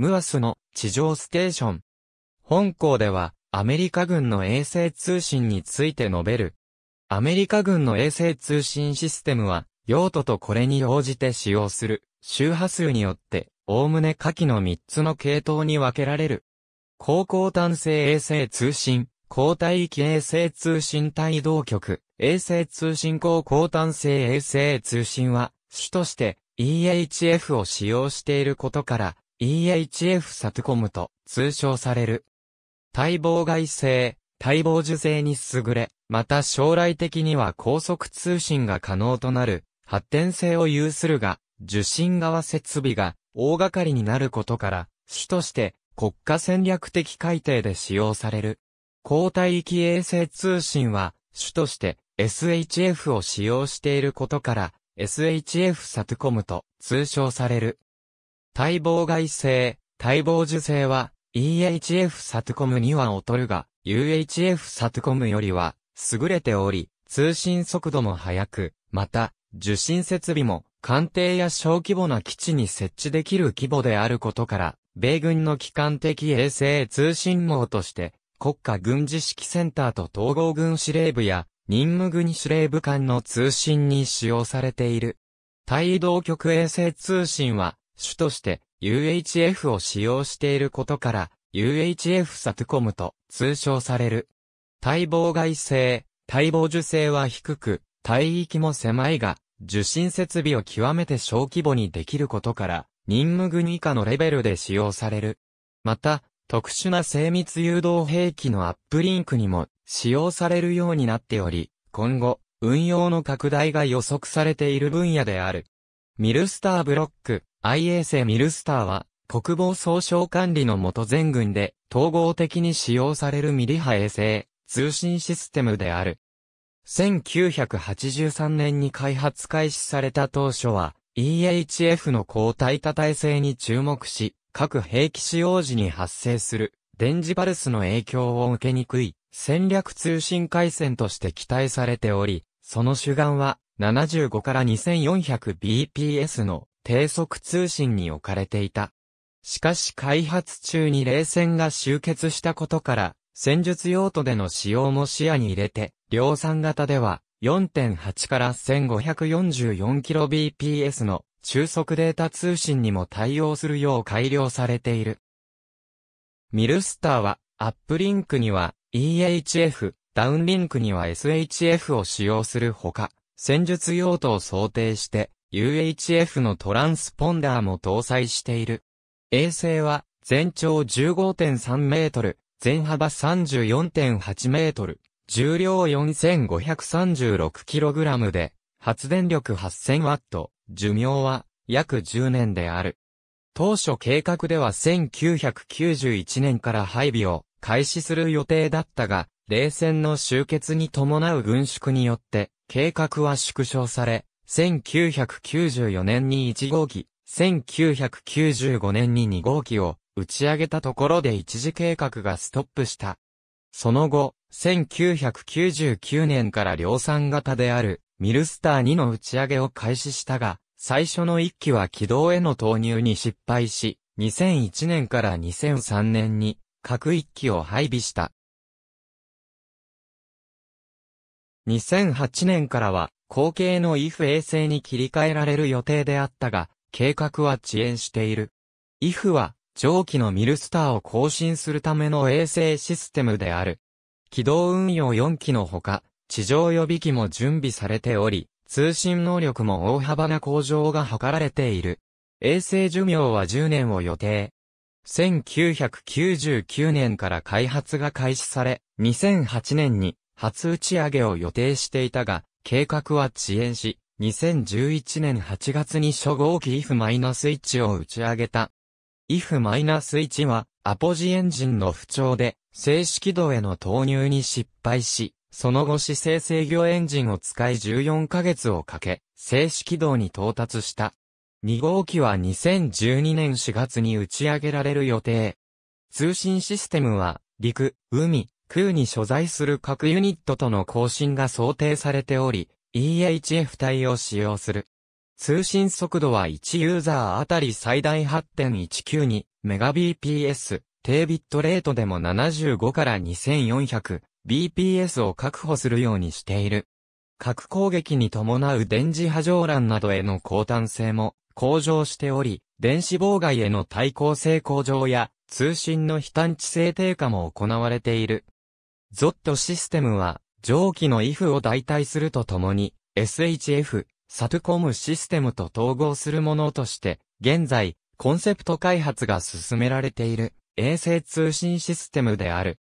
ムアスの地上ステーション。本校では、アメリカ軍の衛星通信について述べる。アメリカ軍の衛星通信システムは、用途とこれに応じて使用する周波数によって、おおむね下記の3つの系統に分けられる。高高単性衛星通信、高帯域衛星通信帯同局、衛星通信高高単性衛星通信は、主として EHF を使用していることから、EHF サトコムと通称される。体望外性、体防受精に優れ、また将来的には高速通信が可能となる、発展性を有するが、受信側設備が大掛かりになることから、主として国家戦略的改定で使用される。交代域衛星通信は、主として SHF を使用していることから、SHF サトコムと通称される。待望外星、待望受精は、EHF サトコムには劣るが、UHF サトコムよりは、優れており、通信速度も速く、また、受信設備も、艦艇や小規模な基地に設置できる規模であることから、米軍の機関的衛星通信網として、国家軍事指揮センターと統合軍司令部や、任務軍司令部間の通信に使用されている。移動局衛星通信は、主として UHF を使用していることから UHF サトコムと通称される。体望外性、体望受性は低く、帯域も狭いが、受信設備を極めて小規模にできることから、任務軍以下のレベルで使用される。また、特殊な精密誘導兵器のアップリンクにも使用されるようになっており、今後、運用の拡大が予測されている分野である。ミルスターブロック、IAC ミルスターは、国防総省管理の元全軍で統合的に使用されるミリ波衛星通信システムである。1983年に開発開始された当初は EHF の抗体多体制に注目し、各兵器使用時に発生する電磁パルスの影響を受けにくい戦略通信回線として期待されており、その主眼は75から 2400bps の低速通信に置かれていた。しかし開発中に冷戦が終結したことから、戦術用途での使用も視野に入れて、量産型では4.8から 1544kbps の中速データ通信にも対応するよう改良されている。ミルスターは、アップリンクには EHF、ダウンリンクには SHF を使用するほか、戦術用途を想定して、UHF のトランスポンダーも搭載している。衛星は、全長15.3メートル、全幅34.8メートル、重量 4536kg で、発電力 8000W、寿命は約10年である。当初計画では1991年から配備を開始する予定だったが、冷戦の終結に伴う軍縮によって、計画は縮小され、1994年に1号機、1995年に2号機を打ち上げたところで一時計画がストップした。その後、1999年から量産型であるミルスター2の打ち上げを開始したが、最初の1機は軌道への投入に失敗し、2001年から2003年に各1機を配備した。2008年からは後継のイフ衛星に切り替えられる予定であったが、計画は遅延している。イフは、上記のミルスターを更新するための衛星システムである。軌道運用4機のほか、地上予備機も準備されており、通信能力も大幅な向上が図られている。衛星寿命は10年を予定。1999年から開発が開始され、2008年に初打ち上げを予定していたが、計画は遅延し、2011年8月に初号機 IF-1 を打ち上げた。IF-1 は、アポジエンジンの不調で、静止軌道への投入に失敗し、その後姿勢制御エンジンを使い14ヶ月をかけ、静止軌道に到達した。2号機は2012年4月に打ち上げられる予定。通信システムは、陸、海、空に所在する各ユニットとの更新が想定されており、EHF 対を使用する。通信速度は1ユーザーあたり最大 8.192Mbps、低ビットレートでも75から 2400bps を確保するようにしている。核攻撃に伴う電磁波上乱などへの抗炭性も向上しており、電子妨害への対抗性向上や通信の非探知性低下も行われている。ゾットシステムは、上記の IF を代替するとともに、SHF、サトコムシステムと統合するものとして、現在、コンセプト開発が進められている、衛星通信システムである。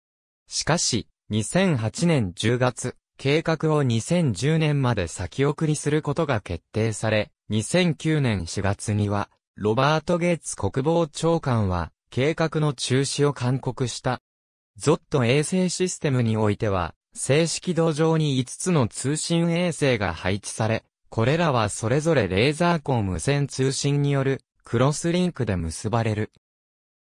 しかし、2008年10月、計画を2010年まで先送りすることが決定され、2009年4月には、ロバート・ゲイツ国防長官は、計画の中止を勧告した。ゾット衛星システムにおいては、正式道上に5つの通信衛星が配置され、これらはそれぞれレーザー光無線通信によるクロスリンクで結ばれる。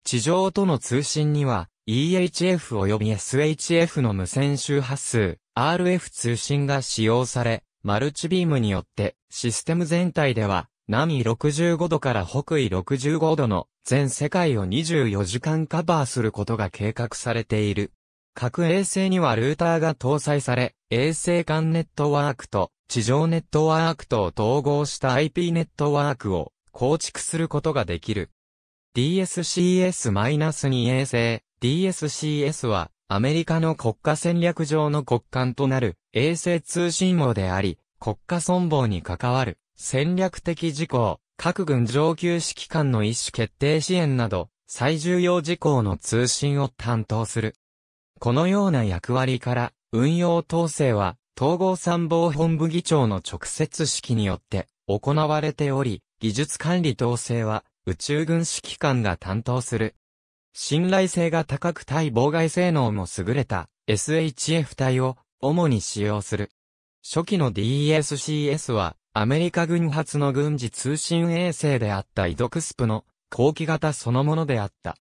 地上との通信には EHF 及び SHF の無線周波数 RF 通信が使用され、マルチビームによってシステム全体では波65度から北緯65度の全世界を24時間カバーすることが計画されている。各衛星にはルーターが搭載され、衛星間ネットワークと地上ネットワークとを統合した IP ネットワークを構築することができる。DSCS-2 衛星 DSCS はアメリカの国家戦略上の国間となる衛星通信網であり、国家存亡に関わる戦略的事項、各軍上級指揮官の意思決定支援など、最重要事項の通信を担当する。このような役割から、運用統制は、統合参謀本部議長の直接指揮によって行われており、技術管理統制は、宇宙軍指揮官が担当する。信頼性が高く対妨害性能も優れた SHF 体を主に使用する。初期の DSCS はアメリカ軍発の軍事通信衛星であったイドクスプの後期型そのものであった。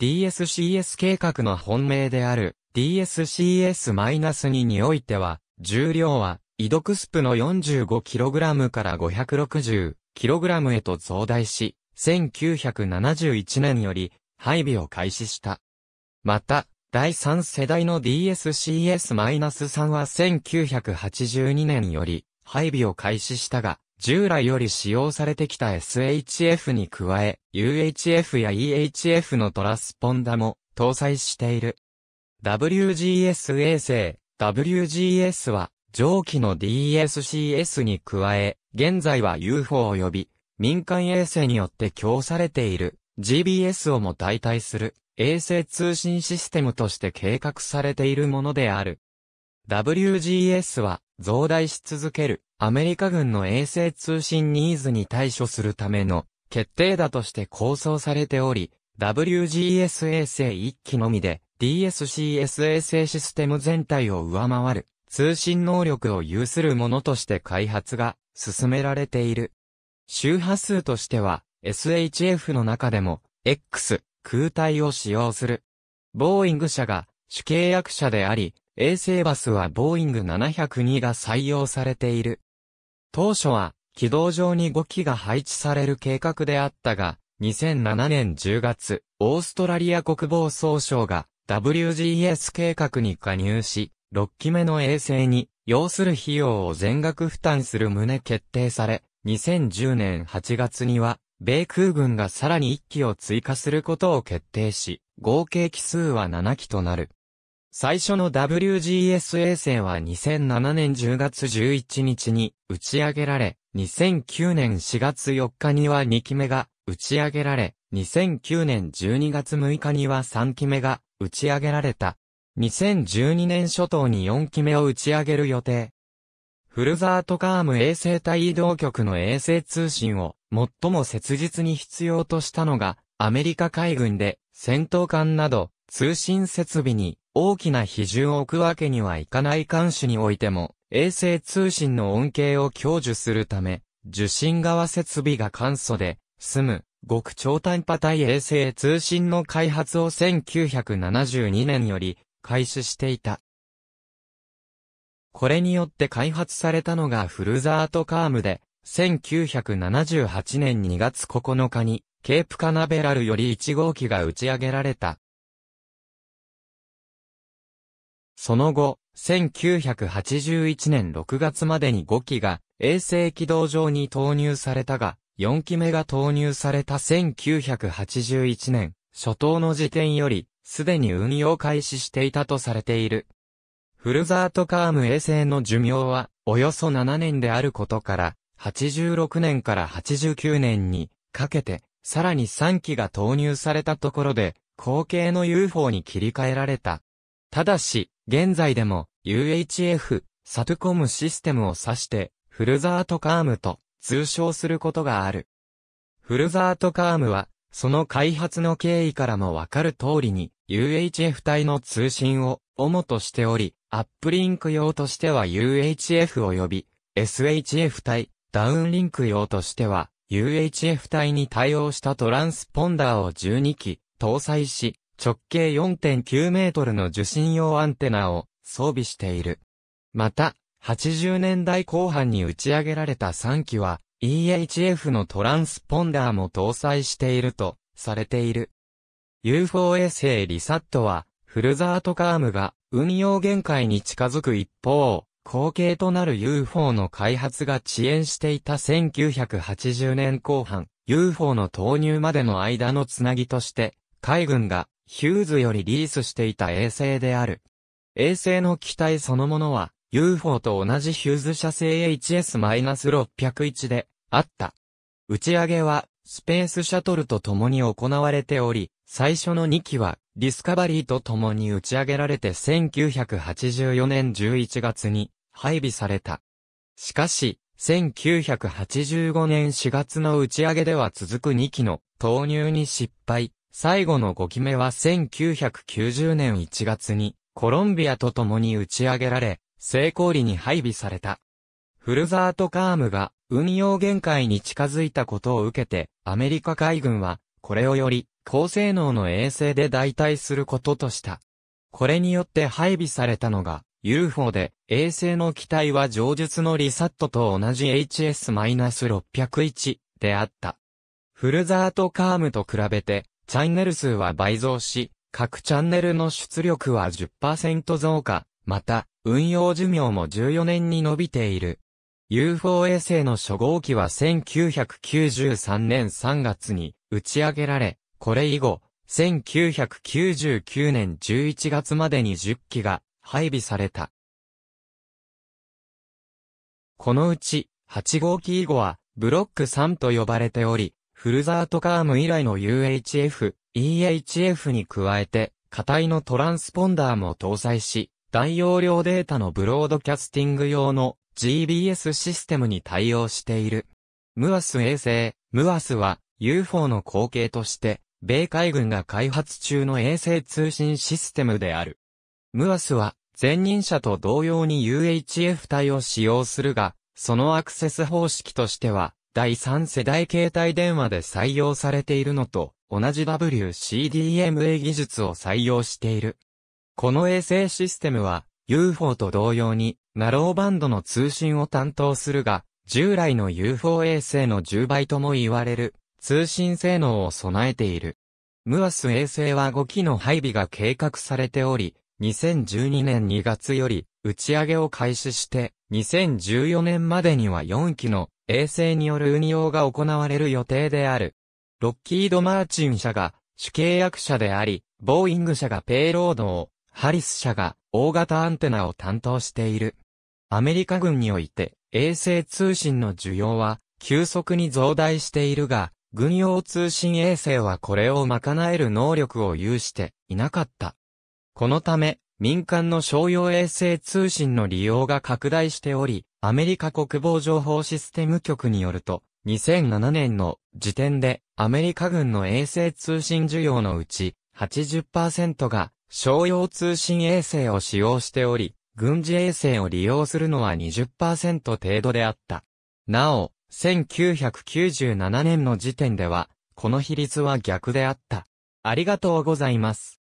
DSCS 計画の本命である DSCS-2 においては、重量は、イドクスプの 45kg から 560kg へと増大し、1971年より配備を開始した。また、第3世代の DSCS-3 は1982年より配備を開始したが、従来より使用されてきた SHF に加え、UHF や EHF のトラスポンダも搭載している。WGS 衛星、WGS は上記の DSCS に加え、現在は UFO 及び民間衛星によって供されている GBS をも代替する衛星通信システムとして計画されているものである。WGS は増大し続けるアメリカ軍の衛星通信ニーズに対処するための決定打として構想されており、WGS 衛星1機のみで DSCS 衛星システム全体を上回る通信能力を有するものとして開発が進められている。周波数としては SHF の中でも X 空体を使用する。ボーイング社が主契約者であり、衛星バスはボーイング702が採用されている。当初は、軌道上に5機が配置される計画であったが、2007年10月、オーストラリア国防総省が WGS 計画に加入し、6機目の衛星に、要する費用を全額負担する旨決定され、2010年8月には、米空軍がさらに1機を追加することを決定し、合計機数は7機となる。最初の WGS 衛星は2007年10月11日に打ち上げられ、2009年4月4日には2機目が打ち上げられ、2009年12月6日には3機目が打ち上げられた。2012年初頭に4機目を打ち上げる予定。フルザートカーム衛星隊移動局の衛星通信を最も切実に必要としたのがアメリカ海軍で戦闘艦など通信設備に大きな比重を置くわけにはいかない監視においても、衛星通信の恩恵を享受するため、受信側設備が簡素で、済む、極超短波対衛星通信の開発を1972年より開始していた。これによって開発されたのがフルザートカームで、1978年2月9日に、ケープカナベラルより1号機が打ち上げられた。その後、1981年6月までに5機が衛星軌道上に投入されたが、4機目が投入された1981年、初頭の時点より、すでに運用開始していたとされている。フルザートカーム衛星の寿命は、およそ7年であることから、86年から89年に、かけて、さらに3機が投入されたところで、後継の UFO に切り替えられた。ただし、現在でも UHF、サトコムシステムを指して、フルザートカームと通称することがある。フルザートカームは、その開発の経緯からもわかる通りに、UHF 体の通信を主としており、アップリンク用としては UHF 及び、SHF 体、ダウンリンク用としては、UHF 体に対応したトランスポンダーを12機搭載し、直径4.9メートルの受信用アンテナを装備している。また、80年代後半に打ち上げられた3機は EHF のトランスポンダーも搭載しているとされている。UFO 衛星リサットはフルザートカームが運用限界に近づく一方、後継となる UFO の開発が遅延していた1980年後半、UFO の投入までの間のつなぎとして、海軍がヒューズよりリースしていた衛星である。衛星の機体そのものは UFO と同じヒューズ社製 HS-601 であった。打ち上げはスペースシャトルと共に行われており、最初の2機はディスカバリーと共に打ち上げられて1984年11月に配備された。しかし、1985年4月の打ち上げでは続く2機の投入に失敗。最後の5機目は1990年1月にコロンビアと共に打ち上げられ、成功裏に配備された。フルザートカームが運用限界に近づいたことを受けて、アメリカ海軍は、これをより高性能の衛星で代替することとした。これによって配備されたのが UFO で、衛星の機体は上述のリサットと同じ HS-601 であった。フルザートカームと比べてチャンネル数は倍増し、各チャンネルの出力は10%増加、また、運用寿命も14年に伸びている。UFO 衛星の初号機は1993年3月に打ち上げられ、これ以後、1999年11月までに10機が配備された。このうち、8号機以後は、ブロック3と呼ばれており、フルザートカーム以来の UHF、EHF に加えて、課体のトランスポンダーも搭載し、大容量データのブロードキャスティング用の GBS システムに対応している。ムアス衛星、ムアスは UFO の後継として、米海軍が開発中の衛星通信システムである。ムアスは、前任者と同様に UHF 体を使用するが、そのアクセス方式としては、第3世代携帯電話で採用されているのと同じ WCDMA 技術を採用している。この衛星システムは UFO と同様にナローバンドの通信を担当するが、従来の UFO 衛星の10倍とも言われる通信性能を備えている。ムアス衛星は5機の配備が計画されており、2012年2月より打ち上げを開始して、2014年までには4機の衛星による運用が行われる予定である。ロッキード・マーチン社が主契約者であり、ボーイング社がペイロードを、ハリス社が大型アンテナを担当している。アメリカ軍において衛星通信の需要は急速に増大しているが、軍用通信衛星はこれを賄える能力を有していなかった。このため、民間の商用衛星通信の利用が拡大しており、アメリカ国防情報システム局によると、2007年の時点でアメリカ軍の衛星通信需要のうち80%が商用通信衛星を使用しており、軍事衛星を利用するのは20%程度であった。なお、1997年の時点では、この比率は逆であった。ありがとうございます。